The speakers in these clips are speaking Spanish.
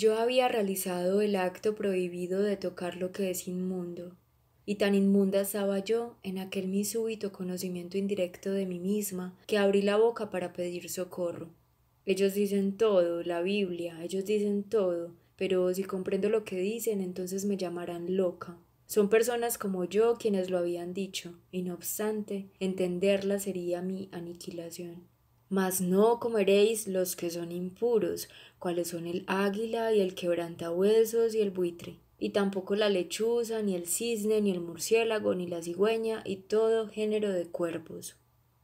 Yo había realizado el acto prohibido de tocar lo que es inmundo, y tan inmunda estaba yo en aquel mi súbito conocimiento indirecto de mí misma que abrí la boca para pedir socorro. Ellos dicen todo, la Biblia, ellos dicen todo, pero si comprendo lo que dicen, entonces me llamarán loca. Son personas como yo quienes lo habían dicho, y no obstante, entenderla sería mi aniquilación. Mas no comeréis los que son impuros, cuales son el águila y el quebrantahuesos y el buitre, y tampoco la lechuza, ni el cisne, ni el murciélago, ni la cigüeña, y todo género de cuerpos.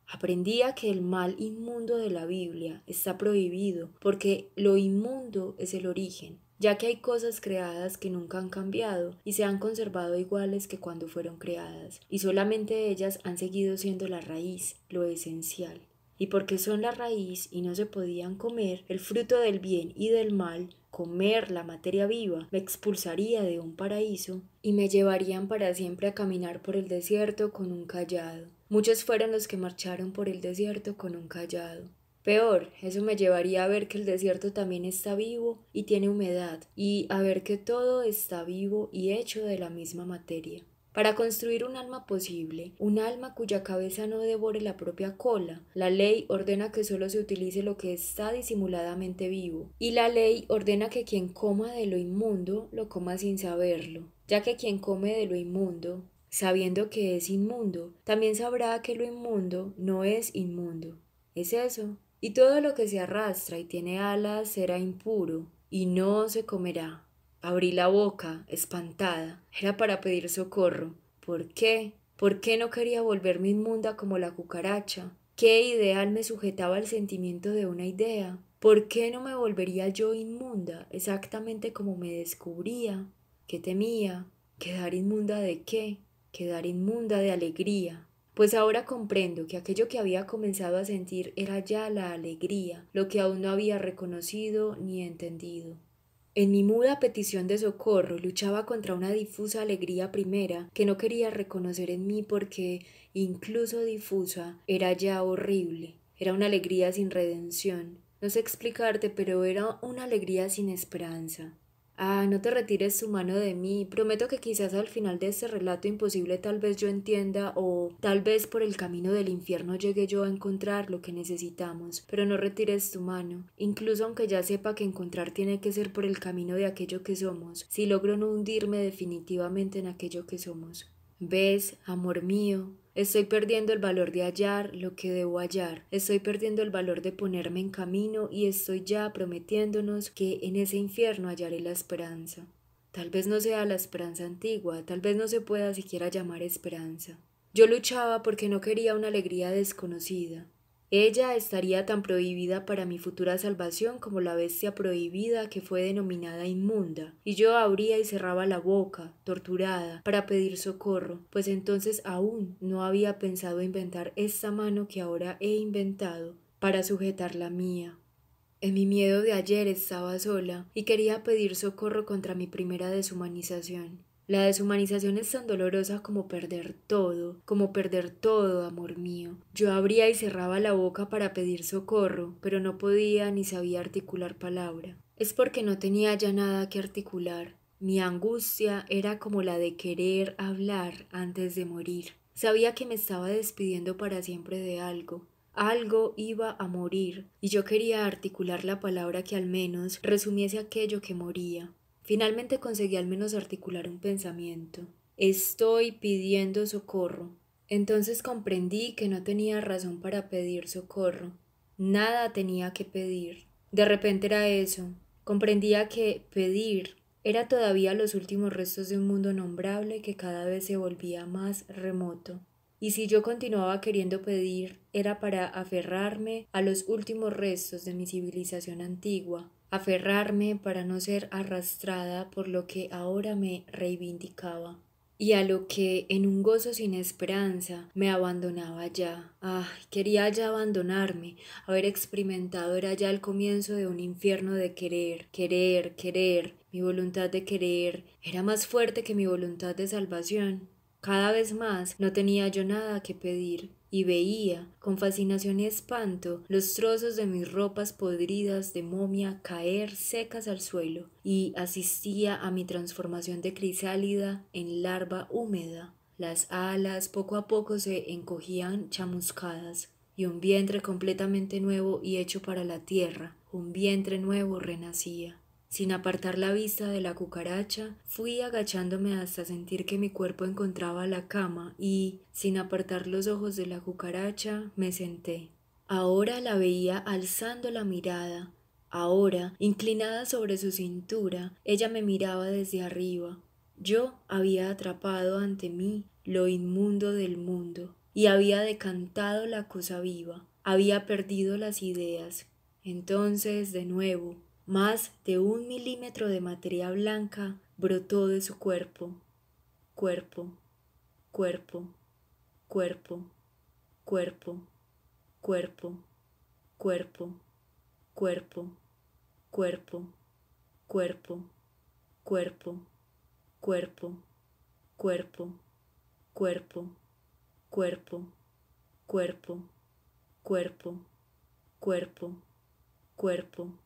Aprendía que el mal inmundo de la Biblia está prohibido, porque lo inmundo es el origen, ya que hay cosas creadas que nunca han cambiado y se han conservado iguales que cuando fueron creadas, y solamente ellas han seguido siendo la raíz, lo esencial y porque son la raíz y no se podían comer el fruto del bien y del mal, comer la materia viva me expulsaría de un paraíso y me llevarían para siempre a caminar por el desierto con un callado. Muchos fueron los que marcharon por el desierto con un callado. Peor, eso me llevaría a ver que el desierto también está vivo y tiene humedad, y a ver que todo está vivo y hecho de la misma materia. Para construir un alma posible, un alma cuya cabeza no devore la propia cola, la ley ordena que solo se utilice lo que está disimuladamente vivo, y la ley ordena que quien coma de lo inmundo lo coma sin saberlo, ya que quien come de lo inmundo, sabiendo que es inmundo, también sabrá que lo inmundo no es inmundo. ¿Es eso? Y todo lo que se arrastra y tiene alas será impuro, y no se comerá. Abrí la boca, espantada. Era para pedir socorro. ¿Por qué? ¿Por qué no quería volverme inmunda como la cucaracha? ¿Qué ideal me sujetaba al sentimiento de una idea? ¿Por qué no me volvería yo inmunda exactamente como me descubría? ¿Qué temía? ¿Quedar inmunda de qué? Quedar inmunda de alegría. Pues ahora comprendo que aquello que había comenzado a sentir era ya la alegría, lo que aún no había reconocido ni entendido. En mi muda petición de socorro luchaba contra una difusa alegría primera que no quería reconocer en mí porque, incluso difusa, era ya horrible. Era una alegría sin redención. No sé explicarte, pero era una alegría sin esperanza. Ah, no te retires tu mano de mí. Prometo que quizás al final de este relato imposible tal vez yo entienda o tal vez por el camino del infierno llegue yo a encontrar lo que necesitamos. Pero no retires tu mano. Incluso aunque ya sepa que encontrar tiene que ser por el camino de aquello que somos, si logro no hundirme definitivamente en aquello que somos. ¿Ves, amor mío? Estoy perdiendo el valor de hallar lo que debo hallar. Estoy perdiendo el valor de ponerme en camino y estoy ya prometiéndonos que en ese infierno hallaré la esperanza. Tal vez no sea la esperanza antigua, tal vez no se pueda siquiera llamar esperanza. Yo luchaba porque no quería una alegría desconocida. Ella estaría tan prohibida para mi futura salvación como la bestia prohibida que fue denominada inmunda, y yo abría y cerraba la boca, torturada, para pedir socorro, pues entonces aún no había pensado inventar esta mano que ahora he inventado para sujetar la mía. En mi miedo de ayer estaba sola y quería pedir socorro contra mi primera deshumanización. La deshumanización es tan dolorosa como perder todo, como perder todo, amor mío. Yo abría y cerraba la boca para pedir socorro, pero no podía ni sabía articular palabra. Es porque no tenía ya nada que articular. Mi angustia era como la de querer hablar antes de morir. Sabía que me estaba despidiendo para siempre de algo, algo iba a morir, y yo quería articular la palabra que al menos resumiese aquello que moría. Finalmente conseguí al menos articular un pensamiento. Estoy pidiendo socorro. Entonces comprendí que no tenía razón para pedir socorro. Nada tenía que pedir. De repente era eso. Comprendía que pedir era todavía los últimos restos de un mundo nombrable que cada vez se volvía más remoto. Y si yo continuaba queriendo pedir, era para aferrarme a los últimos restos de mi civilización antigua, aferrarme para no ser arrastrada por lo que ahora me reivindicaba y a lo que en un gozo sin esperanza me abandonaba ya. Ah, quería ya abandonarme, haber experimentado era ya el comienzo de un infierno de querer, querer, querer. Mi voluntad de querer era más fuerte que mi voluntad de salvación. Cada vez más no tenía yo nada que pedir, y veía con fascinación y espanto los trozos de mis ropas podridas de momia caer secas al suelo y asistía a mi transformación de crisálida en larva húmeda. Las alas poco a poco se encogían chamuscadas y un vientre completamente nuevo y hecho para la tierra, un vientre nuevo renacía. Sin apartar la vista de la cucaracha, fui agachándome hasta sentir que mi cuerpo encontraba la cama y, sin apartar los ojos de la cucaracha, me senté. Ahora la veía alzando la mirada. Ahora, inclinada sobre su cintura, ella me miraba desde arriba. Yo había atrapado ante mí lo inmundo del mundo y había decantado la cosa viva, había perdido las ideas. Entonces, de nuevo, más de un milímetro de materia blanca brotó de su cuerpo, cuerpo, cuerpo, cuerpo, cuerpo, cuerpo, cuerpo, cuerpo, cuerpo, cuerpo, cuerpo, cuerpo, cuerpo, cuerpo, cuerpo, cuerpo, cuerpo, cuerpo, cuerpo